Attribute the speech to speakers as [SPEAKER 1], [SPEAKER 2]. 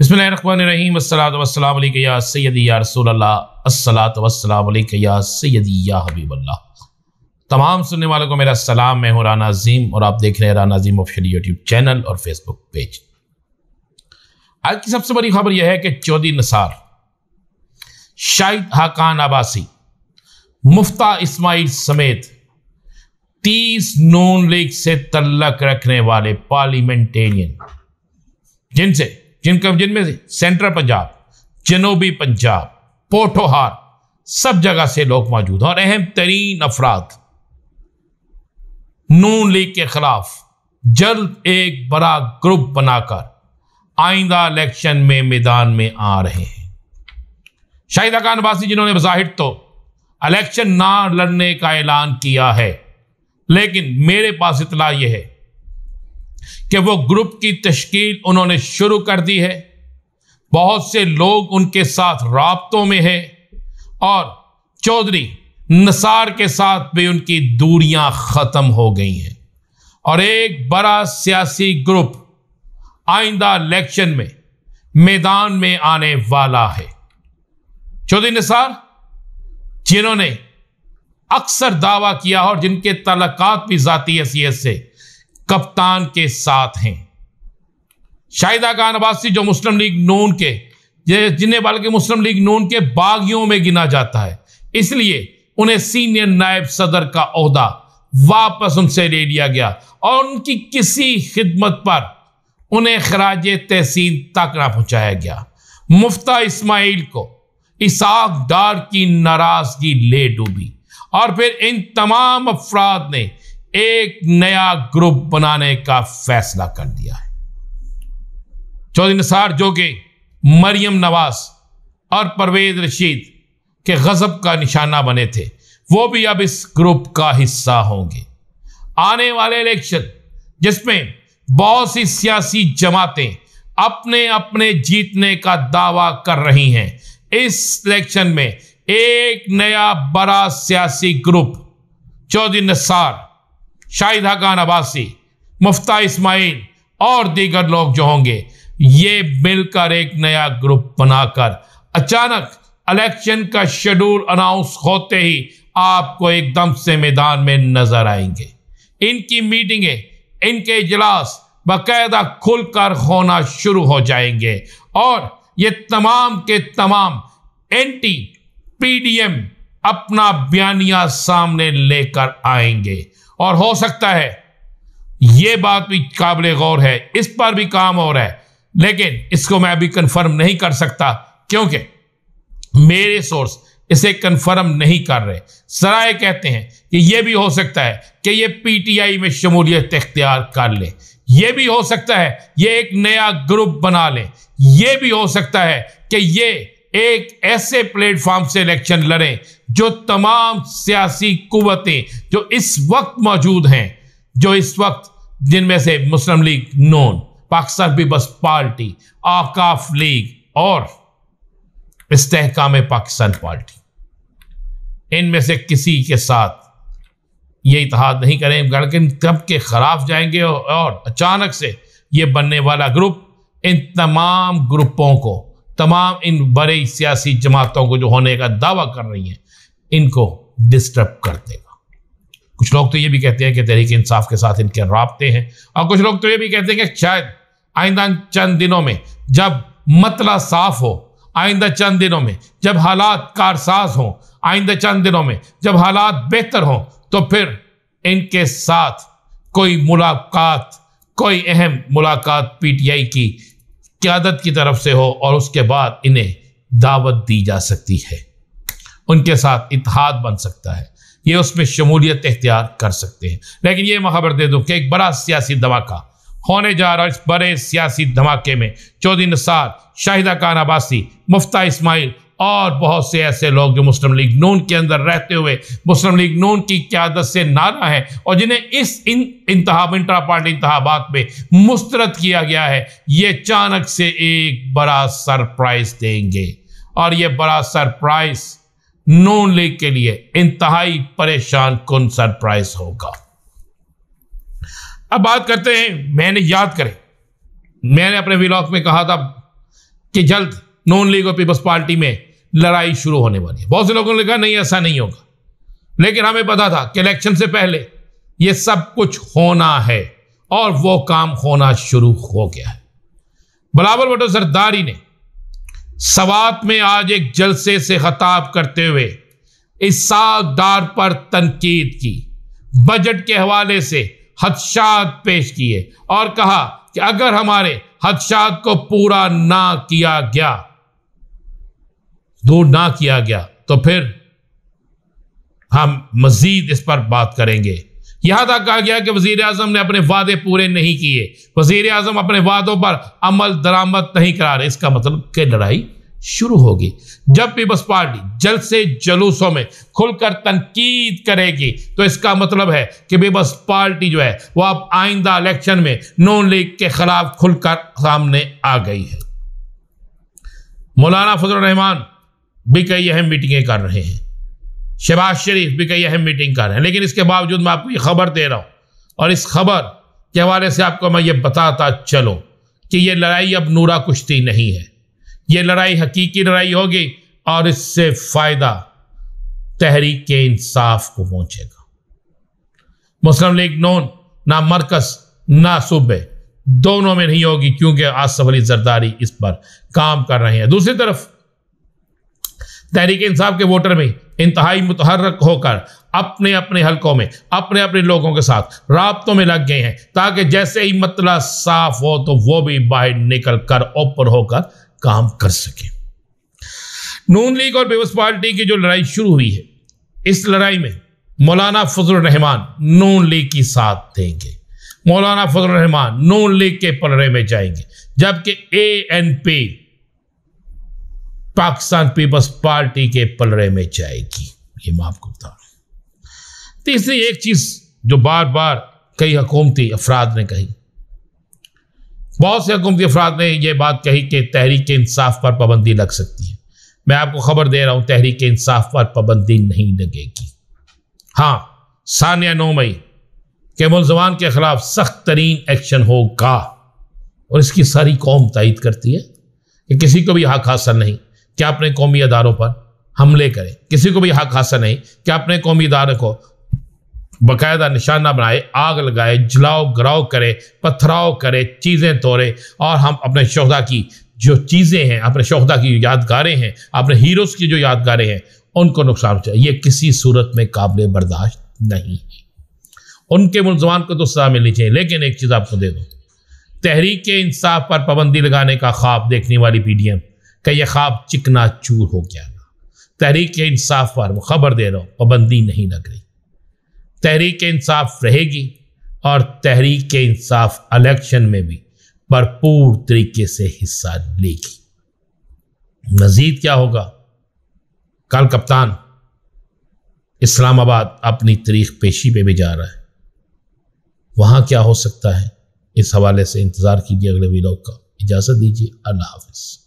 [SPEAKER 1] बसमीम अल्लाम या सैदी या या सैदी या हबीबल्ला तमाम सुनने वालों को मेरा सलाम मैं हूँ राना अजीम और आप देख रहे हैं Rana Azim official YouTube channel और फेसबुक पेज आज की सबसे बड़ी खबर यह है कि चौधरी नसार शाहिद हाकान आबासी मुफ्ता इस्माइल समेत तीस नून लीग से तल्लक रखने वाले पार्लियामेंटेरियन जिनसे जिनका जिनमें से सेंट्रल पंजाब जनूबी पंजाब पोठोहार सब जगह से लोग मौजूद हैं और अहम तरीन अफराद नून लीग के खिलाफ जल्द एक बड़ा ग्रुप बनाकर आइंदा इलेक्शन में मैदान में आ रहे हैं शाहिदा खान वासी जिन्होंने बज़ाहिर तो इलेक्शन ना लड़ने का ऐलान किया है लेकिन मेरे पास इतला यह है कि वो ग्रुप की तश्कील उन्होंने शुरू कर दी है बहुत से लोग उनके साथ रबतों में है और चौधरी नसार के साथ भी उनकी दूरियां ख़त्म हो गई हैं और एक बड़ा सियासी ग्रुप आइंदा इलेक्शन में मैदान में आने वाला है चौधरी निसार जिन्होंने अक्सर दावा किया और जिनके तलकात भी ज़ाती हैसीत से कप्तान के साथ हैं शाहिदा खान अब्बासी जो मुस्लिम लीग नून के जिन्हें बल्कि मुस्लिम लीग नून के बागियों में गिना जाता है इसलिए उन्हें सीनियर नायब सदर का अहदा वापस उनसे ले लिया गया और उनकी किसी खिदमत पर उन्हें खराज तहसीन तक ना पहुंचाया गया मुफ्ता इस्माइल को इसाक डार की नाराजगी ले डूबी और फिर इन तमाम अफराद ने एक नया ग्रुप बनाने का फैसला कर दिया है चौधरी निसार जो कि मरियम नवाज और परवेज रशीद के गजब का निशाना बने थे वो भी अब इस ग्रुप का हिस्सा होंगे आने वाले इलेक्शन जिसमें बहुत सी सियासी जमातें अपने अपने जीतने का दावा कर रही हैं इस इलेक्शन में एक नया बड़ा सियासी ग्रुप चौधरी निसार शाहिदा खान अब्बासी मुफ्ता इस्माइल और दीगर लोग जो होंगे ये मिलकर एक नया ग्रुप बनाकर अचानक इलेक्शन का शेड्यूल अनाउंस होते ही आपको एकदम से मैदान में नजर आएंगे इनकी मीटिंगें इनके इजलास बाकायदा खुलकर होना शुरू हो जाएंगे और ये तमाम के तमाम एंटी पीडीएम अपना बयानिया सामने लेकर आएंगे और हो सकता है ये बात भी काबिल गौर है इस पर भी काम हो रहा है लेकिन इसको मैं अभी कंफर्म नहीं कर सकता क्योंकि मेरे सोर्स इसे कंफर्म नहीं कर रहे सराय कहते हैं कि यह भी हो सकता है कि यह पीटीआई में शमूलियत इख्तियार कर ले यह भी हो सकता है यह एक नया ग्रुप बना ले यह भी हो सकता है कि ये एक ऐसे प्लेटफॉर्म से इलेक्शन लड़ें जो तमाम सियासी कुवतें जो इस वक्त मौजूद हैं जो इस वक्त जिनमें से Muslim League Noon Pakistan Peoples Party आकाफ लीग और इस्तेकाम पाकिस्तान पार्टी इनमें से किसी के साथ ये इतिहाद नहीं करें गणकिन कब के खिलाफ जाएंगे और अचानक से ये बनने वाला ग्रुप इन तमाम ग्रुपों को तमाम इन बड़े सियासी जमातों को जो होने का दावा कर रही हैं इनको डिस्टर्ब कर देगा कुछ लोग तो ये भी कहते हैं कि तहरीक इंसाफ के साथ इनके रबते हैं और कुछ लोग तो ये भी कहते हैं कि शायद आइंदा चंद दिनों में जब मतला साफ हो आइंदा चंद दिनों में जब हालात कारसाज हों आइंदा चंद दिनों में जब हालात बेहतर हों तो फिर इनके साथ कोई मुलाकात कोई अहम मुलाकात पीटीआई की क्यादत की तरफ से हो और उसके बाद इन्हें दावत दी जा सकती है उनके साथ इतिहाद बन सकता है ये उसमें शमूलियत इख्तियार कर सकते हैं लेकिन ये महाबर दे दूँ कि एक बड़ा सियासी धमाका होने जा रहा इस बड़े सियासी धमाके में चौधरी निसार शाहिदा खान अबासी मुफ्ता इस्माइल और बहुत से ऐसे लोग जो मुस्लिम लीग नून के अंदर रहते हुए मुस्लिम लीग नून की क्यादत से नारा है और जिन्हें इस इन इंतहा इंटरा पार्टी इंतबात में मुस्तरद किया गया है ये अचानक से एक बड़ा सरप्राइज देंगे और ये बड़ा सरप्राइज़ नून लीग के लिए इंतहाई परेशान कन सरप्राइज होगा अब बात करते हैं मैंने याद करें मैंने अपने विलॉक में कहा था कि जल्द नॉन लीग और पीपल्स पार्टी में लड़ाई शुरू होने वाली है बहुत से लोगों ने कहा नहीं ऐसा नहीं होगा लेकिन हमें पता था कि इलेक्शन से पहले ये सब कुछ होना है और वो काम होना शुरू हो गया है बलावर भटो सरदारी ने सवात में आज एक जलसे से खताब करते हुए इस दार पर तनकीद की बजट के हवाले से हदशात पेश किए और कहा कि अगर हमारे हदशात को पूरा ना किया गया दूर ना किया गया तो फिर हम मजीद इस पर बात करेंगे यहां तक कहा गया कि वजीर अजम ने अपने वादे पूरे नहीं किए वजीर अजम अपने वादों पर अमल दरामद नहीं करा रहे इसका मतलब कि लड़ाई शुरू होगी जब पीपल्स पार्टी जल्द से जलूसों में खुलकर तनकीद करेगी तो इसका मतलब है कि पीपल्स पार्टी जो है वो अब आइंदा इलेक्शन में नॉन लीग के खिलाफ खुलकर सामने आ गई है मौलाना फजल रहमान भी कई अहम मीटिंगें कर रहे हैं शहबाज शरीफ भी कई अहम मीटिंग कर रहे हैं लेकिन इसके बावजूद मैं आपको ये खबर दे रहा हूँ और इस खबर के हवाले से आपको मैं ये बताता चलूँ कि ये लड़ाई अब नूरा कुश्ती नहीं है ये लड़ाई हकीकी लड़ाई होगी और इससे फ़ायदा तहरीक के इंसाफ को पहुँचेगा मुस्लिम लीग नोन ना मरकज़ ना सूबे दोनों में नहीं होगी क्योंकि आसफ अली जरदारी इस पर काम कर रहे हैं दूसरी तरफ तहरीक इंसाफ के वोटर में इंतहाई मुतहरक होकर अपने अपने हलकों में अपने अपने लोगों के साथ रबतों में लग गए हैं ताकि जैसे ही मतला साफ हो तो वो भी बाहर निकल कर ऊपर होकर काम कर सके नून लीग और पीपल्स पार्टी की जो लड़ाई शुरू हुई है इस लड़ाई में मौलाना फजल रहमान नून लीग की साथ देंगे मौलाना फजल रहमान नून लीग के पलड़े में जाएंगे जबकि A N P Pakistan Peoples Party के पलड़े में जाएगी ये मैं आपको बता रहा तीसरी तो एक चीज़ जो बार बार कई हकूमती अफराद ने कही बहुत से हकूमती अफराद ने यह बात कही कि तहरीक इंसाफ पर पाबंदी लग सकती है मैं आपको खबर दे रहा हूँ तहरीक इंसाफ पर पाबंदी नहीं लगेगी हाँ सानिया नौ मई के मुलजमान के खिलाफ सख्त तरीन एक्शन होगा और इसकी सारी कौम तयद करती है कि किसी को भी हक हासिल नहीं कि अपने कौमी अदारों पर हमले करें किसी को भी हक हासिल नहीं कि अपने कौमी अदारे को बाकायदा निशाना बनाए आग लगाए जलाओ गराव करे पथराव करे चीज़ें तोड़े और हम अपने शहदा की जो चीज़ें हैं अपने शहदा की यादगारें हैं अपने हीरोज़ की जो यादगारें हैं उनको नुकसान पहुंचाए ये किसी सूरत में काबिल बर्दाश्त नहीं है उनके मुलजमान को तो सजा मिलनी चाहिए लेकिन एक चीज़ आपको दे दो तहरीक इंसाफ पर पाबंदी लगाने का ख्वाब देखने वाली पी डी एम का यह ख्वाब चिकना चूर हो गया तहरीक इंसाफ पर वो खबर दे रहा हूँ पाबंदी नहीं लग रही तहरीक इंसाफ रहेगी और तहरीक इंसाफ इलेक्शन में भी भरपूर तरीके से हिस्सा लेगी मजीद क्या होगा कल कप्तान इस्लामाबाद अपनी तारीख पेशी पे भी जा रहा है वहां क्या हो सकता है इस हवाले से इंतज़ार कीजिए अगले वीलॉग का इजाज़त दीजिए अल्लाह हाफिज़